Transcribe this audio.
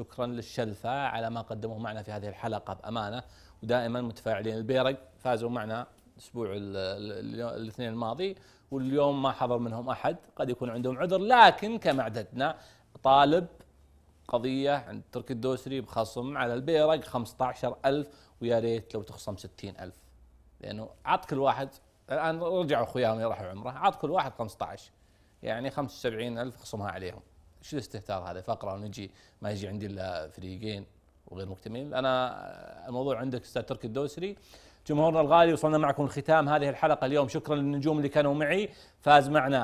شكرا للشلفة على ما قدموه معنا في هذه الحلقة بأمانة ودائما متفاعلين البيرق فازوا معنا الأسبوع الاثنين الماضي واليوم ما حضر منهم أحد قد يكون عندهم عذر لكن كما عدتنا طالب قضية عند ترك الدوسري بخصم على البيرق 15000 ويا ريت لو تخصم 60000 لأنه عط كل واحد الآن رجعوا أخوياهم راحوا عمره عط كل واحد 15 يعني 75000 خصمها عليهم شو الاستهتار هذا فقره ونجي ما يجي عندي الا فريقين وغير مكتملين انا الموضوع عندك استاذ تركي الدوسري جمهورنا الغالي وصلنا معكم لختام هذه الحلقه اليوم شكرا للنجوم اللي كانوا معي فاز معنا